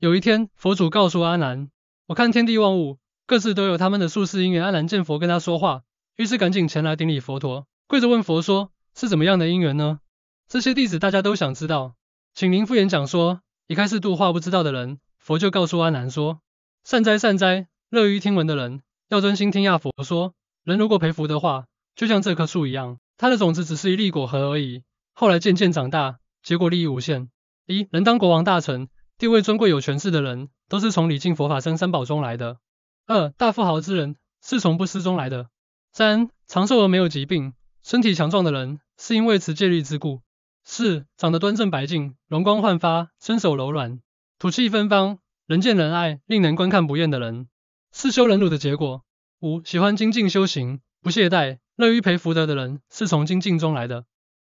有一天，佛祖告诉阿难：“我看天地万物，各自都有他们的宿世因缘。”阿难见佛跟他说话，于是赶紧前来顶礼佛陀，跪着问佛说：“是怎么样的因缘呢？”这些弟子大家都想知道，请您敷衍讲说。一开始度化不知道的人，佛就告诉阿难说：“善哉善哉，乐于听闻的人，要专心听亚佛说。人如果培福的话，就像这棵树一样，它的种子只是一粒果核而已，后来渐渐长大，结果利益无限。一人当国王大臣。”地位尊贵、有权势的人，都是从礼敬佛法僧三宝中来的；二大富豪之人，是从布施中来的；三长寿而没有疾病、身体强壮的人，是因为持戒律之故；四长得端正、白净、容光焕发、身手柔软、吐气芬芳、人见人爱、令人观看不厌的人，是修忍辱的结果；五喜欢精进修行、不懈怠、乐于培福德的人，是从精进中来的；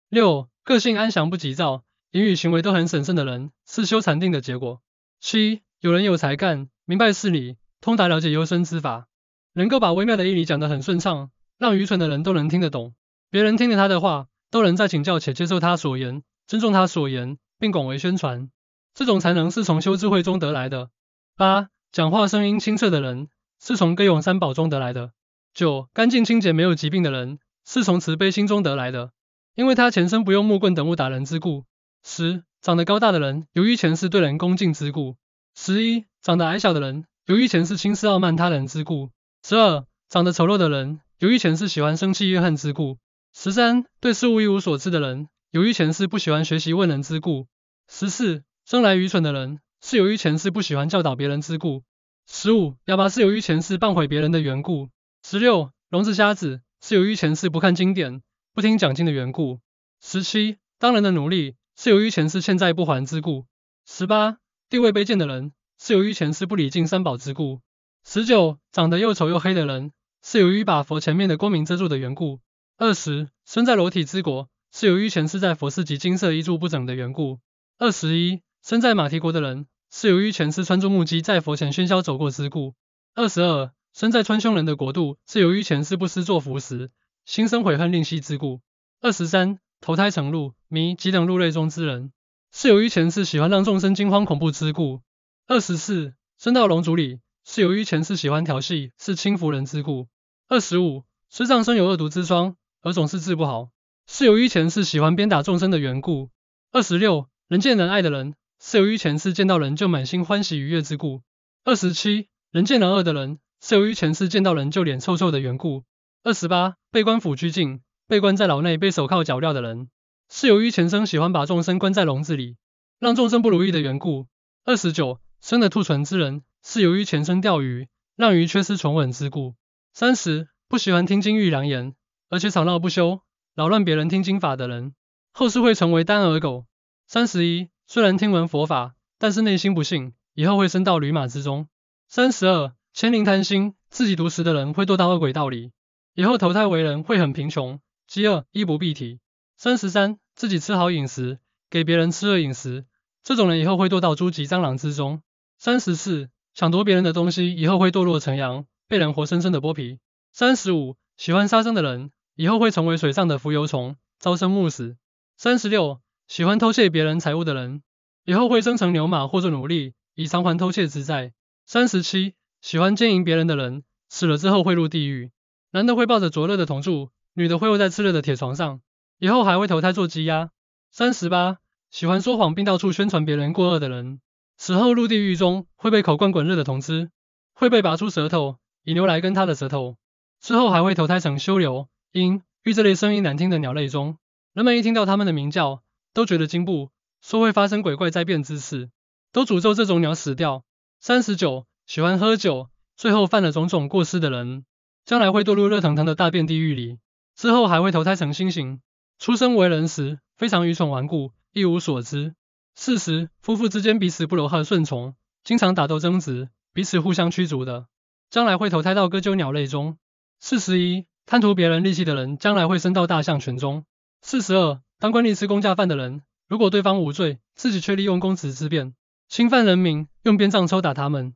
六个性安详、不急躁。言语行为都很审慎的人，是修禅定的结果。七，有人有才干，明白事理，通达了解幽深之法，能够把微妙的义理讲得很顺畅，让愚蠢的人都能听得懂。别人听了他的话，都能在请教且接受他所言，尊重他所言，并广为宣传。这种才能是从修智慧中得来的。八，讲话声音清澈的人，是从歌咏三宝中得来的。九，干净清洁没有疾病的人，是从慈悲心中得来的，因为他前生不用木棍等物打人之故。十长得高大的人，由于前世对人恭敬之故；十一长得矮小的人，由于前世轻视傲慢他人之故；十二长得丑陋的人，由于前世喜欢生气怨恨之故；十三对事物一无所知的人，由于前世不喜欢学习问人之故；十四生来愚蠢的人，是由于前世不喜欢教导别人之故；十五哑巴是由于前世谤毁别人的缘故；十六聋子瞎子是由于前世不看经典、不听讲经的缘故；十七当人的奴隶。是由于前世欠债不还之故。十八地位卑贱的人，是由于前世不礼敬三宝之故。十九长得又丑又黑的人，是由于把佛前面的光明遮住的缘故。二十身在裸体之国，是由于前世在佛寺及金色衣著不整的缘故。二十一身在马蹄国的人，是由于前世穿着木屐在佛前喧嚣走过之故。二十二身在穿凶人的国度，是由于前世不思作福时，心生悔恨吝惜之故。二十三。投胎成鹿，迷即等鹿类中之人，是由于前世喜欢让众生惊慌恐怖之故。二十四，生到龙族里，是由于前世喜欢调戏，是轻浮人之故。二十五，身上生有恶毒之疮，而总是治不好，是由于前世喜欢鞭打众生的缘故。二十六，人见人爱的人，是由于前世见到人就满心欢喜愉悦之故。二十七，人见人恶的人，是由于前世见到人就脸臭臭的缘故。二十八，被官府拘禁。被关在牢内、被手铐脚镣的人，是由于前生喜欢把众生关在笼子里，让众生不如意的缘故。二十九生的兔唇之人，是由于前生钓鱼，让鱼缺失唇吻之故。三十不喜欢听金玉良言，而且吵闹不休，扰乱别人听经法的人，后世会成为单耳狗。三十一虽然听闻佛法，但是内心不信，以后会升到驴马之中。三十二千灵贪心，自己独食的人会堕到恶鬼道里，以后投胎为人会很贫穷。饥饿，衣不蔽体。三十三，自己吃好饮食，给别人吃了饮食，这种人以后会堕到猪及蟑螂之中。三十四，抢夺别人的东西，以后会堕落成羊，被人活生生的剥皮。三十五，喜欢杀生的人，以后会成为水上的浮游虫，朝生暮死。三十六，喜欢偷窃别人财物的人，以后会生成牛马或者奴隶，以偿还偷窃之债。三十七，喜欢奸淫别人的人，死了之后会入地狱，男的会抱着灼热的铜柱。女的会卧在炽热的铁床上，以后还会投胎做鸡鸭。三十八，喜欢说谎并到处宣传别人过恶的人，死后入地狱中会被口灌滚热的铜汁，会被拔出舌头，以流来跟他的舌头。之后还会投胎成修流、鹰，遇这类声音难听的鸟类中，人们一听到它们的鸣叫，都觉得惊怖，说会发生鬼怪灾变之事，都诅咒这种鸟死掉。三十九，喜欢喝酒，最后犯了种种过失的人，将来会堕入热腾腾的大便地狱里。之后还会投胎成猩猩，出生为人时非常愚蠢顽固，一无所知。事实：夫妇之间彼此不柔和顺从，经常打斗争执，彼此互相驱逐的。将来会投胎到割鸠鸟类中。四十一：贪图别人利器的人，将来会升到大象群中。四十二：当官吏吃公家饭的人，如果对方无罪，自己却利用公职之便侵犯人民，用鞭杖抽打他们，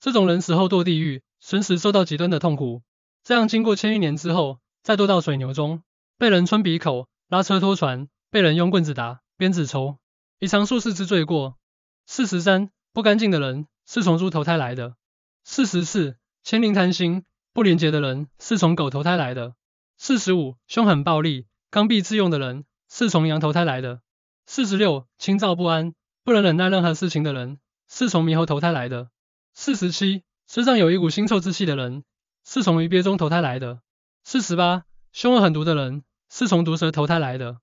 这种人死后堕地狱。神识受到极端的痛苦，这样经过千余年之后，再堕到水牛中，被人穿鼻口、拉车拖船，被人用棍子打、鞭子抽，以偿数世之罪过。四十三，不干净的人是从猪投胎来的；四十四，千灵贪心、不廉洁的人是从狗投胎来的；四十五，凶狠暴力、刚愎自用的人是从羊投胎来的；四十六，心躁不安、不能忍耐任何事情的人是从猕猴投胎来的；四十七。身上有一股腥臭之气的人，是从鱼鳖中投胎来的；四十八，凶恶狠毒的人，是从毒蛇投胎来的；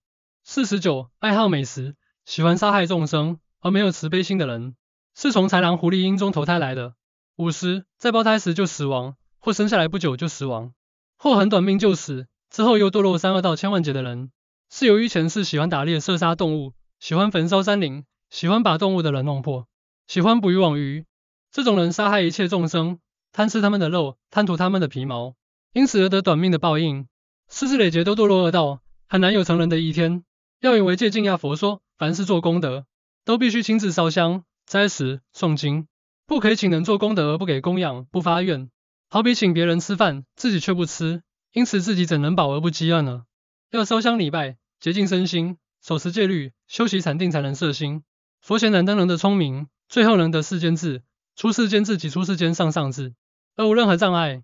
四十九，爱好美食、喜欢杀害众生而没有慈悲心的人，是从豺狼、狐狸、鹰中投胎来的；五十，在胞胎时就死亡，或生下来不久就死亡，或很短命就死，之后又堕落三恶道千万劫的人，是由于前世喜欢打猎射杀动物，喜欢焚烧山林，喜欢把动物的人弄破，喜欢捕鱼网鱼。这种人杀害一切众生，贪吃他们的肉，贪图他们的皮毛，因此而得短命的报应。世世累劫都堕落恶道，很难有成人的一天。要以为戒净亚佛说，凡是做功德，都必须亲自烧香、斋食、诵经，不可以请人做功德而不给供养、不发愿。好比请别人吃饭，自己却不吃，因此自己怎能饱而不饥呢？要烧香礼拜，洁净身心，守持戒律，修习禅定，才能摄心。佛前难登人的聪明，最后能得世间智。出世间至及出世间上上至，而无任何障碍。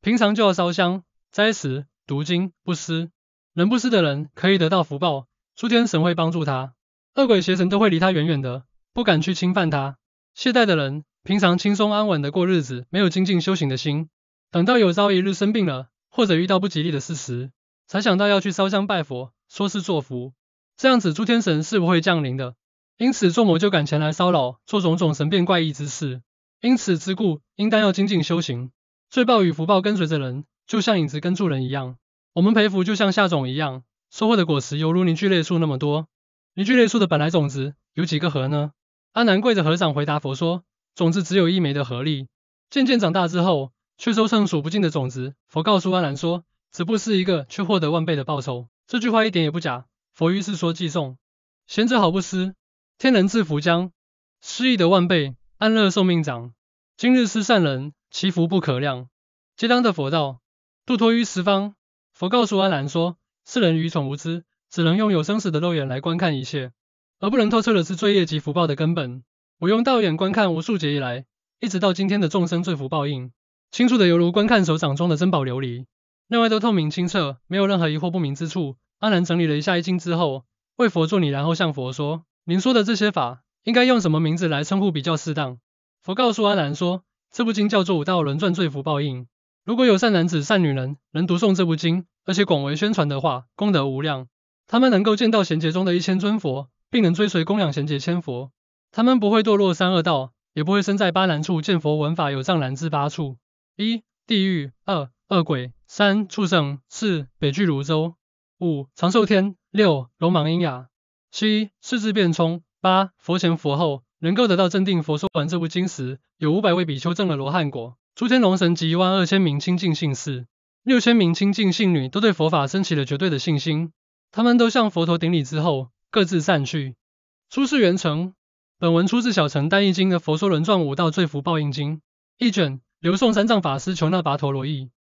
平常就要烧香、斋食、读经、布施。人布施的人可以得到福报，诸天神会帮助他，恶鬼邪神都会离他远远的，不敢去侵犯他。懈怠的人，平常轻松安稳的过日子，没有精进修行的心，等到有朝一日生病了，或者遇到不吉利的事实，才想到要去烧香拜佛，说是作福。这样子，诸天神是不会降临的，因此众魔就敢前来骚扰，做种种神变怪异之事。因此之故，应当要精进修行。罪报与福报跟随着人，就像影子跟住人一样。我们培福就像下种一样，收获的果实犹如凝聚类树那么多。凝聚类树的本来种子有几个核呢？阿难跪着合掌回答佛说：种子只有一枚的核粒，渐渐长大之后，却收成数不尽的种子。佛告诉阿难说：只不施一个，却获得万倍的报酬。这句话一点也不假。佛于是说偈颂：贤者好布施，天人自福将，施意得万倍。安乐寿命长，今日是善人，其福不可量。皆当得佛道，度脱于十方。佛告诉阿难说：“世人愚蠢无知，只能用有生死的肉眼来观看一切，而不能透彻的是罪业及福报的根本。我用道眼观看无数劫以来，一直到今天的众生罪福报应，清楚的犹如观看手掌中的珍宝琉璃，内外都透明清澈，没有任何疑惑不明之处。”阿难整理了一下一经之后，为佛作礼，然后向佛说：“您说的这些法。”应该用什么名字来称呼比较适当？佛告诉阿难说，这部经叫做《五道轮转罪福报应》。如果有善男子、善女人能读诵这部经，而且广为宣传的话，功德无量。他们能够见到贤劫中的一千尊佛，并能追随供养贤劫千佛。他们不会堕落三恶道，也不会生在八难处见佛闻法，有障难至八处：一、地狱；二、恶鬼；三、畜生；四、北俱芦洲；五、长寿天；六、龙王阴雅；七、四智辩冲；八佛前佛后，能够得到镇定。佛说完这部经时，有五百位比丘证了罗汉果，诸天龙神及一万二千名清净信士，六千名清净信女，都对佛法升起了绝对的信心。他们都向佛陀顶礼之后，各自散去。出世缘成。本文出自小乘单译经的《佛说轮转五道罪福报应经》，一卷，刘宋三藏法师求那跋陀罗译。